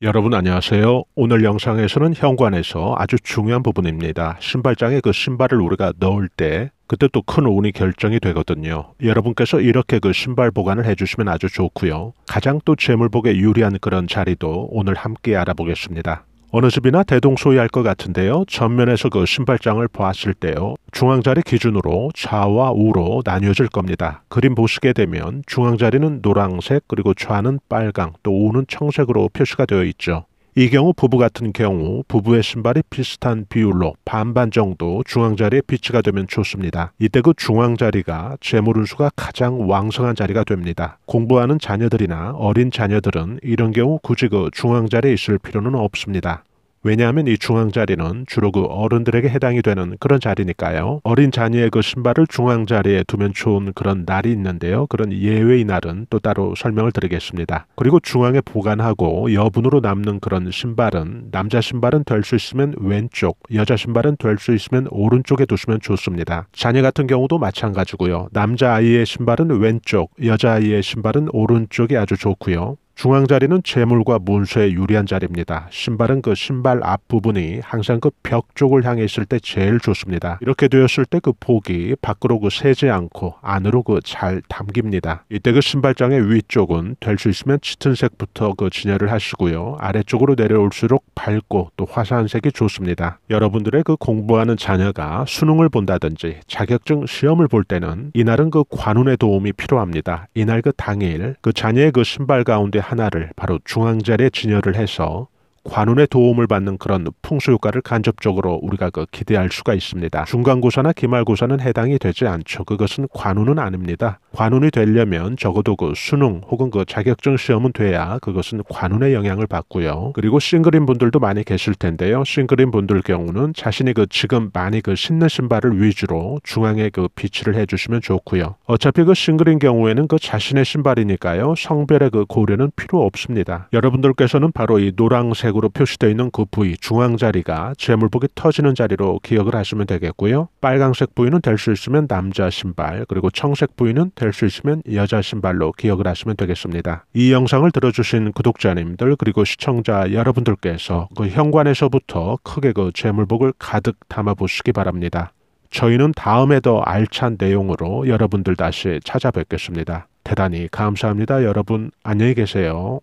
여러분 안녕하세요. 오늘 영상에서는 현관에서 아주 중요한 부분입니다. 신발장에 그 신발을 우리가 넣을 때 그때 또 큰 운이 결정이 되거든요. 여러분께서 이렇게 그 신발 보관을 해주시면 아주 좋고요. 가장 또 재물복에 유리한 그런 자리도 오늘 함께 알아보겠습니다. 어느 집이나 대동소이할 것 같은데요. 전면에서 그 신발장을 보았을 때요. 중앙자리 기준으로 좌와 우로 나뉘어질 겁니다. 그림 보시게 되면 중앙자리는 노랑색 그리고 좌는 빨강 또 우는 청색으로 표시가 되어 있죠. 이 경우 부부 같은 경우 부부의 신발이 비슷한 비율로 반반 정도 중앙자리에 비치가 되면 좋습니다. 이때 그 중앙자리가 재물운수가 가장 왕성한 자리가 됩니다. 공부하는 자녀들이나 어린 자녀들은 이런 경우 굳이 그 중앙자리에 있을 필요는 없습니다. 왜냐하면 이 중앙 자리는 주로 그 어른들에게 해당이 되는 그런 자리니까요. 어린 자녀의 그 신발을 중앙 자리에 두면 좋은 그런 날이 있는데요. 그런 예외의 날은 또 따로 설명을 드리겠습니다. 그리고 중앙에 보관하고 여분으로 남는 그런 신발은 남자 신발은 될 수 있으면 왼쪽, 여자 신발은 될 수 있으면 오른쪽에 두시면 좋습니다. 자녀 같은 경우도 마찬가지고요. 남자 아이의 신발은 왼쪽, 여자 아이의 신발은 오른쪽이 아주 좋고요. 중앙 자리는 재물과 문서에 유리한 자리입니다. 신발은 그 신발 앞부분이 항상 그 벽 쪽을 향해 있을 때 제일 좋습니다. 이렇게 되었을 때그 폭이 밖으로 그세지 않고 안으로 그 잘 담깁니다. 이때 그 신발장의 위쪽은 될 수 있으면 짙은 색부터 그 진열을 하시고요. 아래쪽으로 내려올수록 밝고 또 화사한 색이 좋습니다. 여러분들의 그 공부하는 자녀가 수능을 본다든지 자격증 시험을 볼 때는 이날은 그 관운의 도움이 필요합니다. 이날 그 당일 그 자녀의 그 신발 가운데 하나를 바로 중앙자리에 진열을 해서 관운의 도움을 받는 그런 풍수 효과를 간접적으로 우리가 그 기대할 수가 있습니다. 중간고사나 기말고사는 해당이 되지 않죠. 그것은 관운은 아닙니다. 관운이 되려면 적어도 그 수능 혹은 그 자격증 시험은 돼야 그것은 관운의 영향을 받고요. 그리고 싱글인 분들도 많이 계실 텐데요. 싱글인 분들 경우는 자신이 그 지금 많이 그 신는 신발을 위주로 중앙에 그 비치를 해주시면 좋고요. 어차피 그 싱글인 경우에는 그 자신의 신발이니까요. 성별의 그 고려는 필요 없습니다. 여러분들께서는 바로 이노랑색 파란색으로 표시되어 있는 그 부위 중앙 자리가 재물복이 터지는 자리로 기억을 하시면 되겠고요. 빨강색 부위는 될 수 있으면 남자 신발 그리고 청색 부위는 될 수 있으면 여자 신발로 기억을 하시면 되겠습니다. 이 영상을 들어주신 구독자님들 그리고 시청자 여러분들께서 그 현관에서부터 크게 그 재물복을 가득 담아보시기 바랍니다. 저희는 다음에 더 알찬 내용으로 여러분들 다시 찾아뵙겠습니다. 대단히 감사합니다. 여러분 안녕히 계세요.